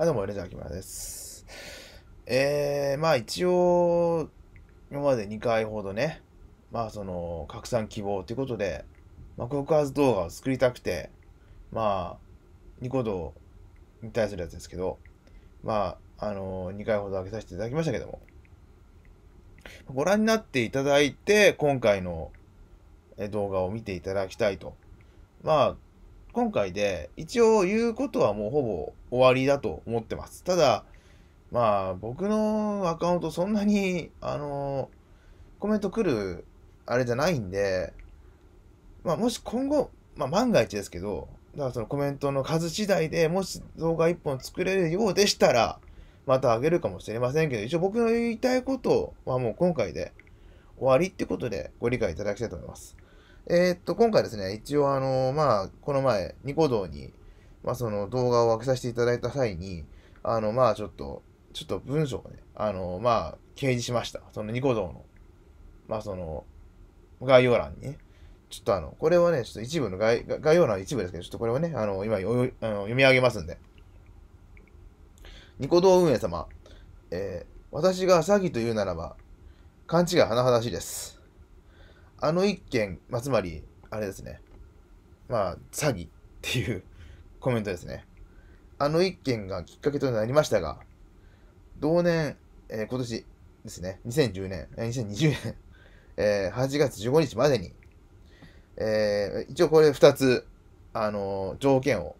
あ、どうも、レジャー木村です。えー、まあ一応、今まで2回ほどね、まあその、拡散希望ということで、まあ、告発動画を作りたくて、まあ、ニコ動に対するやつですけど、まあ、あの2回ほど開けさせていただきましたけども、ご覧になっていただいて、今回の動画を見ていただきたいと。まあ、今回で一応言うことはもうほぼ終わりだと思ってます。ただ、まあ僕のアカウントそんなに、あの、コメント来るあれじゃないんで、まあもし今後、まあ万が一ですけど、だからそのコメントの数次第でもし動画1本作れるようでしたら、またあげるかもしれませんけど、一応僕の言いたいことはもう今回で終わりってことでご理解いただきたいと思います。えー、っと、今回ですね、一応あの、まあ、この前、ニコ動に、まあ、その動画を上げさせていただいた際に、あの、まあ、ちょっと、ちょっと文章をね、あの、まあ、掲示しました。そのニコ動の、まあ、その、概要欄にね。ちょっとあの、これはね、ちょっと一部の概、概要欄は一部ですけど、ちょっとこれをね、あの、今あの、読み上げますんで。ニコ動運営様、えー、私が詐欺というならば、勘違い甚だしいです。あの一件、まあ、つまり、あれですね。まあ、詐欺っていう コメントですね。あの一件がきっかけとなりましたが、同年、えー、今年ですね、2010年、えー、2020年、えー、8月15日までに、えー、一応これ2つ、あのー、条件を、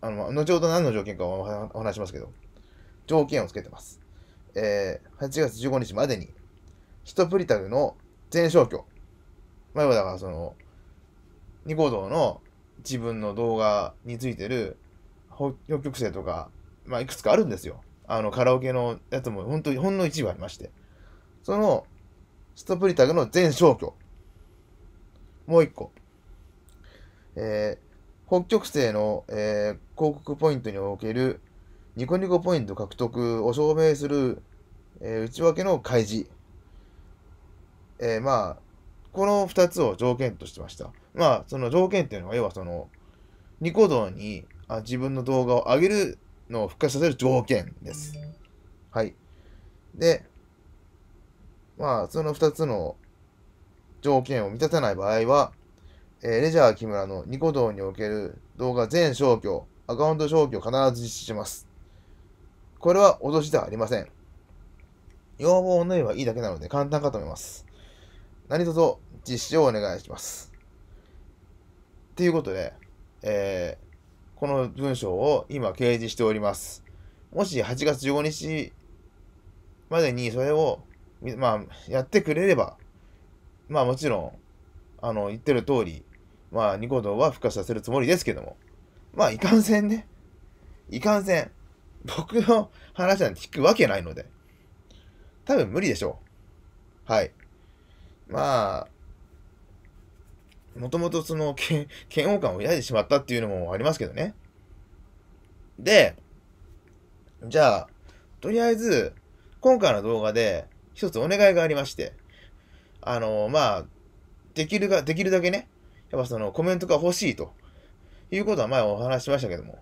あの、後ほど何の条件かお話しますけど、条件をつけてます。えー、8月15日までに、ヒトプリタルの全消去、前はだからその、ニコ動の自分の動画についてる北極星とか、まあ、いくつかあるんですよ。あの、カラオケのやつも、本当に、ほんの一部ありまして。その、ストプリタグの全消去。もう一個。えー、北極星の、えー、広告ポイントにおけるニコニコポイント獲得を証明する、えー、内訳の開示。えー、まあ、この2つを条件としてました。まあ、その条件っていうのは、要はその、ニコ動にあ自分の動画を上げるのを復活させる条件です。はい。で、まあ、その2つの条件を満たさない場合は、えー、レジャー木村のニコ動における動画全消去、アカウント消去を必ず実施します。これは脅しではありません。要望を縫えばいいだけなので簡単かと思います。何卒実施をお願いします。ということで、えー、この文章を今掲示しております。もし8月15日までにそれを、まあ、やってくれれば、まあもちろん、あの、言ってる通り、まあ、ニコ動は復活させるつもりですけども、まあ、いかんせんね。いかんせん。僕の話なんて聞くわけないので、多分無理でしょう。はい。まあ、もともとその、嫌悪感を抱いてしまったっていうのもありますけどね。で、じゃあ、とりあえず、今回の動画で、一つお願いがありまして、あの、まあ、できるが、できるだけね、やっぱそのコメントが欲しいと、いうことは前お話ししましたけども、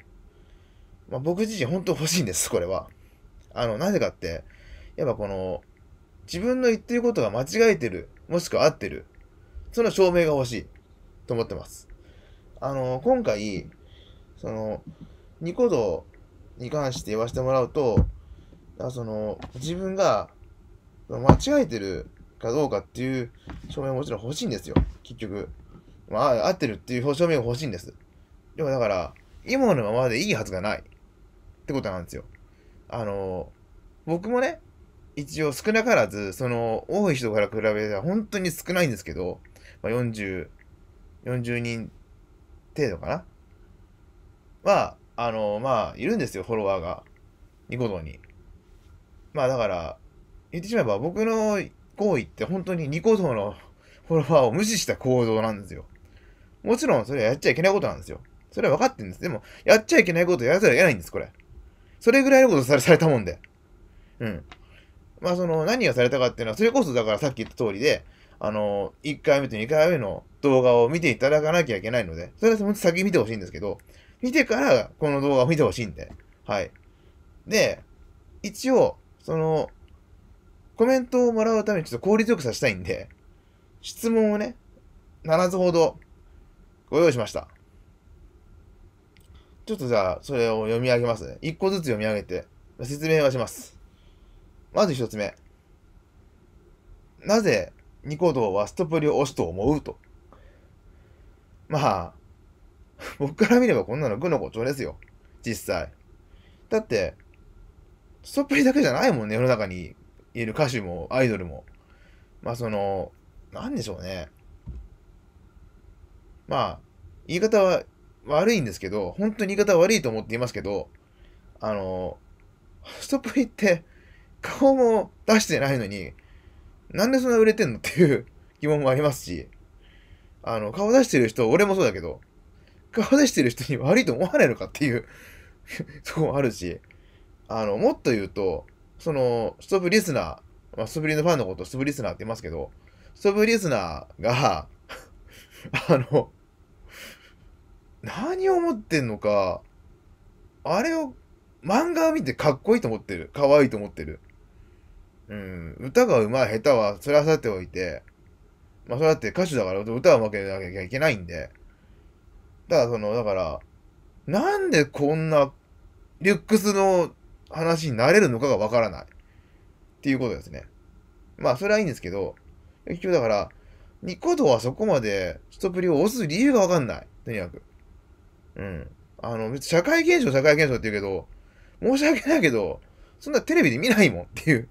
まあ、僕自身本当欲しいんです、これは。あの、なぜかって、やっぱこの、自分の言ってることが間違えてるもしくは合ってる。その証明が欲しい。と思ってます。あの、今回、その、ニコ動に関して言わせてもらうと、その、自分が間違えてるかどうかっていう証明ももちろん欲しいんですよ。結局。まあ、合ってるっていう証明が欲しいんです。でもだから、今のままでいいはずがない。ってことなんですよ。あの、僕もね、一応少なからず、その、多い人から比べては本当に少ないんですけど、まあ、40、40人程度かなは、あの、まあ、いるんですよ、フォロワーが。ニコ動に。まあ、だから、言ってしまえば僕の行為って本当にニコ動のフォロワーを無視した行動なんですよ。もちろんそれはやっちゃいけないことなんですよ。それは分かってるんです。でも、やっちゃいけないことやらざるを得ないんです、これ。それぐらいのことされたもんで。うん。まあその何をされたかっていうのは、それこそだからさっき言った通りで、あの、1回目と2回目の動画を見ていただかなきゃいけないので、それはも先見てほしいんですけど、見てからこの動画を見てほしいんで、はい。で、一応、その、コメントをもらうためにちょっと効率よくさせたいんで、質問をね、7つほどご用意しました。ちょっとじゃあ、それを読み上げますね。1個ずつ読み上げて、説明はします。まず一つ目。なぜニコ動はストップリを押すと思うと。まあ、僕から見ればこんなの具の誇張ですよ。実際。だって、ストップリだけじゃないもんね、世の中にいる歌手もアイドルも。まあその、なんでしょうね。まあ、言い方は悪いんですけど、本当に言い方は悪いと思っていますけど、あの、ストップリって顔も出してないのに、なんでそんな売れてんのっていう 疑問もありますし、あの、顔出してる人、俺もそうだけど、顔出してる人に悪いと思われるかっていう とこもあるし、あの、もっと言うと、その、ストーブリスナー、まあ、ストブリのファンのことをストブリスナーって言いますけど、ストーブリスナーが あの、何を思ってんのか、あれを漫画を見てかっこいいと思ってる。可愛いと思ってる。うん、歌が上手い下手は、それはさておいて、まあ、それだって歌手だから歌は負けなきゃいけないんで、だからその、だから、なんでこんなリュックスの話になれるのかがわからない。っていうことですね。まあ、それはいいんですけど、結局だから、ニコ動はそこまでストプリを押す理由がわかんない。とにかく。うん。あの、別に社会現象、社会現象って言うけど、申し訳ないけど、そんなテレビで見ないもんっていう。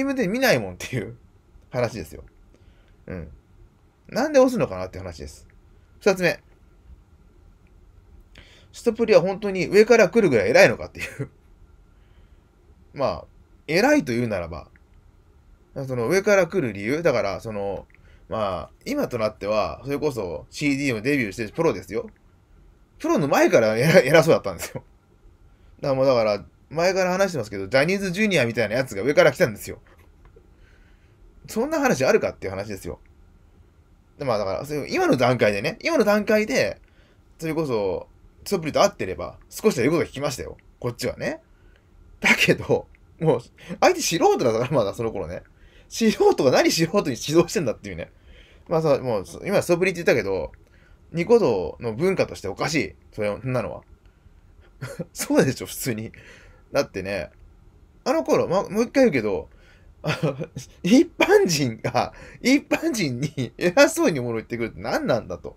ームで見ないもんっていう 話ですよ。うん。なんで押すのかなって話です。二つ目。ストプリは本当に上から来るぐらい偉いのかっていう まあ、偉いと言うならば、その上から来る理由、だから、その、まあ、今となっては、それこそ CD をデビューしてるプロですよ。プロの前から偉そうだったんですよ。だからもうだから、前から話してますけど、ジャニーズジュニアみたいなやつが上から来たんですよ。そんな話あるかっていう話ですよ。でまあだから、今の段階でね、今の段階で、それこそ、ソプリと会ってれば、少しは言うことが聞きましたよ。こっちはね。だけど、もう、相手素人だから、まだその頃ね。素人が何素人に指導してんだっていうね。まあさ、もう、今ソプリって言ったけど、ニコ動の文化としておかしい。それ、そんなのは。そうでしょ、普通に。だってね、あの頃、ま、もう一回言うけど、一般人が、一般人に偉そうに物言ってくるって何なんだと。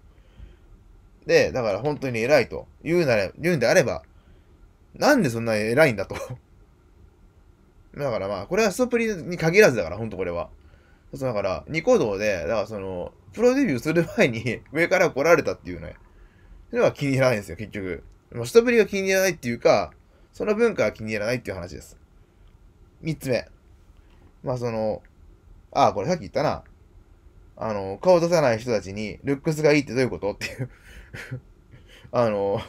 で、だから本当に偉いと言うなら、言うんであれば、なんでそんなに偉いんだと。だからまあ、これはストプリに限らずだから、ほんとこれは。そうだから、ニコ動で、だからその、プロデビューする前に 上から来られたっていうね。それは気に入らないんですよ、結局。まあ、ストプリが気に入らないっていうか、その文化が気に入らないっていう話です。三つ目。まあその、ああ、これさっき言ったな。あの、顔出さない人たちに、ルックスがいいってどういうことっていう あの、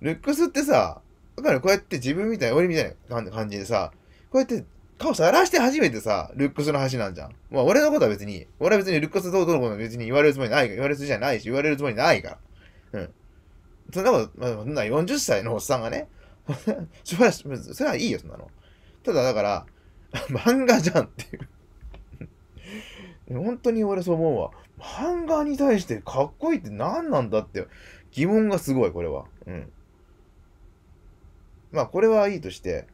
ルックスってさ、だからこうやって自分みたい、俺みたいな感じでさ、こうやって顔さらして初めてさ、ルックスの話なんじゃん。まあ俺のことは別に、俺は別にルックスどうどうのこと別に言われるつもりないから、言われるつもりじゃないし、言われるつもりないから。うん。そんなこと、まあ、40歳のおっさんがね、しばらく、それはいいよ、そんなの。ただ、だから、漫画じゃんっていう 本当に俺そう思うわ。漫画に対してかっこいいって何なんだって疑問がすごい、これは。うん。まあ、これはいいとして、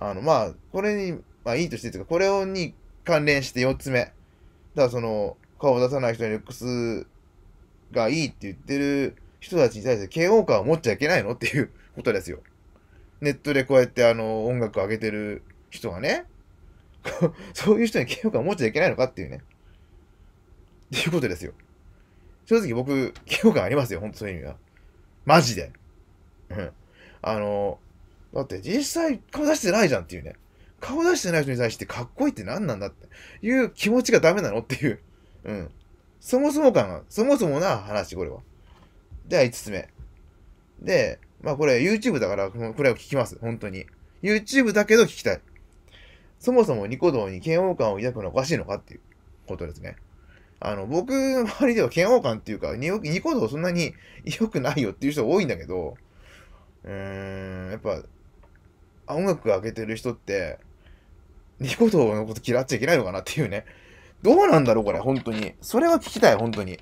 あの、まあ、これに、まあいいとしてというか、これをに関連して4つ目。だからその、顔を出さない人に X がいいって言ってる人たちに対して嫌悪感を持っちゃいけないのっていうことですよ。ネットでこうやってあの音楽上げてる人がね、そういう人に嫌悪感を持っちゃいけないのかっていうね。っていうことですよ。正直僕、嫌悪感ありますよ、本当そういう意味は。マジで。うん。あの、だって実際顔出してないじゃんっていうね。顔出してない人に対してかっこいいって何なんだっていう気持ちがダメなのっていう。うん。そもそも感が、そもそもな話、これは。では、5つ目。で、まあこれ YouTube だから、これを聞きます。本当に。YouTube だけど聞きたい。そもそもニコ動に嫌悪感を抱くのはおかしいのかっていうことですね。あの、僕の周りでは嫌悪感っていうか、ニコ動そんなに 良くないよっていう人多いんだけど、うーん、やっぱ、音楽上げてる人って、ニコ動のこと嫌っちゃいけないのかなっていうね。どうなんだろうこれ、本当に。それは聞きたい、本当に。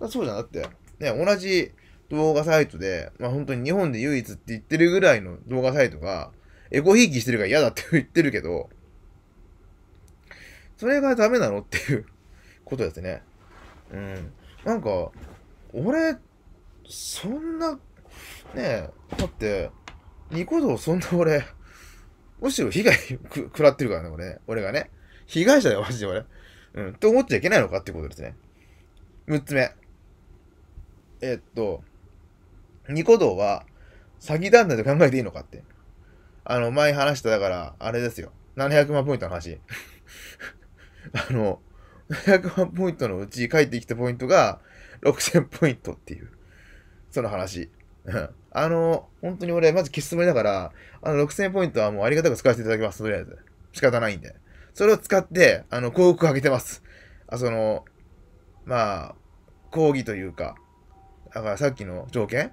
うん。そうじゃなくて、ね、同じ動画サイトで、まあ本当に日本で唯一って言ってるぐらいの動画サイトが、エコひいきしてるから嫌だって言ってるけど、それがダメなのっていう ことですね。うん。なんか、俺、そんな、ねえ、だって、ニコ動そんな俺、むしろ被害食らってるからね、俺。俺がね。被害者だよ、マジで俺。うん。って思っちゃいけないのかってことですね。6つ目。えっと、ニコ動は詐欺団体と考えていいのかって。あの、前話した、だから、あれですよ。700万ポイントの話。あの、700万ポイントのうち帰ってきたポイントが6000ポイントっていう、その話。あの、本当に俺、まず消すつもりだから、あの、6000ポイントはもうありがたく使わせていただきます、とりあえず。仕方ないんで。それを使って、あの、広告上げてます。あ、その、まあ、講義というか、だからさっきの条件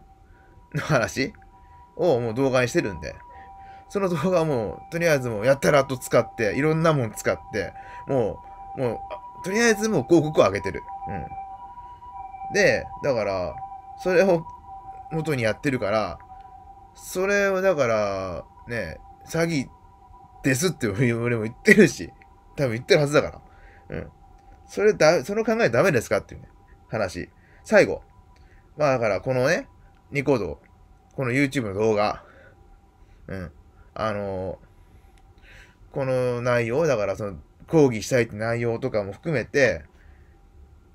の話 をもう動画にしてるんで、その動画もとりあえずもう、やったらと使って、いろんなもん使って、もう、もう、とりあえずもう広告を上げてる。うん。で、だから、それを元にやってるから、それをだから、ね、詐欺ですって 俺も言ってるし、多分言ってるはずだから。うん。それだ、その考えダメですかっていうね、話。最後。まあだから、このね、ニコ動、この YouTube の動画、うん、あのー、この内容、だからその、抗議したいって内容とかも含めて、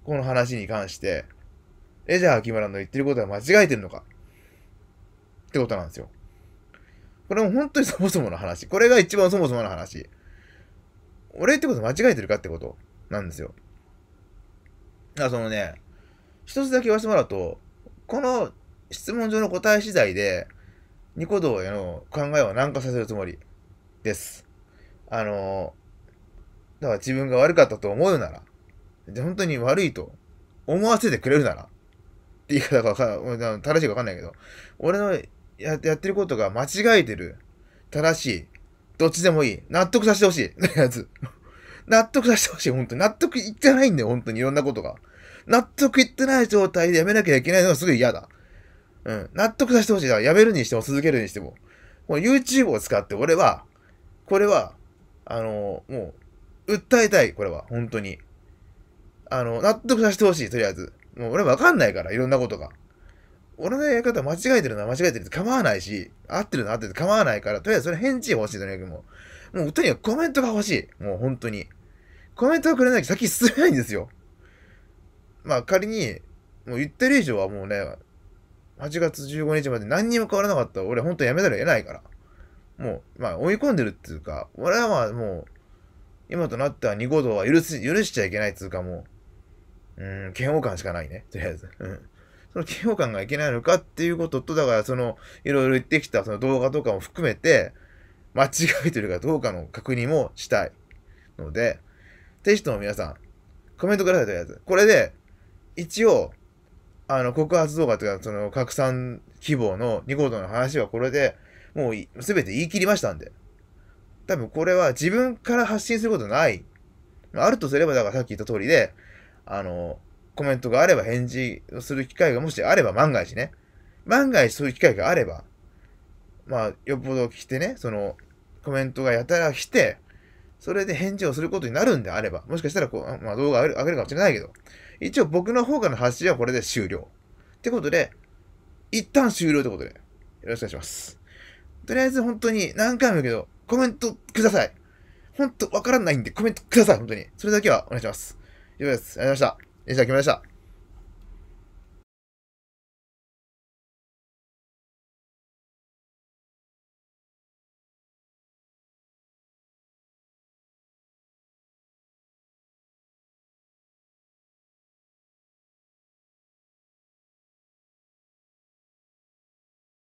この話に関して、え、じゃあ、木村の言ってることは間違えてるのかってことなんですよ。これも本当にそもそもの話。これが一番そもそもの話。俺ってこと間違えてるかってことなんですよ。だからそのね、一つだけ言わせてもらうと、この質問上の答え次第で、ニコ動への考えを軟化させるつもりです。あの、だから自分が悪かったと思うなら、本当に悪いと思わせてくれるなら、って言い方が正しいかわかんないけど、俺のややってることが間違えてる、正しい、どっちでもいい、納得させてほしい、やつ。納得させてほしい、本当に。納得いってないんだよ、本当にいろんなことが。納得いってない状態でやめなきゃいけないのがすごい嫌だ。うん。納得させてほしい。だからやめるにしても続けるにしても。もう YouTube を使って俺は、これは、あのー、もう、訴えたい。これは、本当に。あの、納得させてほしい。とりあえず。もう俺わかんないから、いろんなことが。俺のやり方間違えてるな、間違えてるって構わないし、合ってるな、合ってるって構わないから、とりあえずそれ返事欲しい、とにもう。もう、とにかくコメントが欲しい。もう本当に。コメントがくれなきゃ先進めないんですよ。まあ仮に、もう言ってる以上はもうね、8月15日まで何にも変わらなかったら、俺本当やめたら得ないから。もう、まあ追い込んでるっていうか、俺はまあもう、今となっては五コは許す、許しちゃいけないっていうかもう、うん、嫌悪感しかないね、とりあえず。うん。その嫌悪感がいけないのかっていうことと、だからその、いろいろ言ってきたその動画とかも含めて、間違えてるかどうかの確認もしたいので、テストの皆さん、コメントくださいとりあえず。これで、一応、あの、告発動画というか、その、拡散希望の2コとの話はこれで、もう、すべて言い切りましたんで。多分これは自分から発信することない。あるとすれば、だからさっき言った通りで、あの、コメントがあれば返事をする機会がもしあれば万が一ね。万が一そういう機会があれば、まあ、よっぽど来てね、その、コメントがやたら来て、それで返事をすることになるんであれば、もしかしたらこう、まあ、動画上げるかもしれないけど、一応僕の方からの発信はこれで終了。ってことで、一旦終了ってことで、よろしくお願いします。とりあえず本当に何回も言うけど、コメントください。本当わからないんでコメントください、本当に。それだけはお願いします。以上です。ありがとうございました。以上、決めました。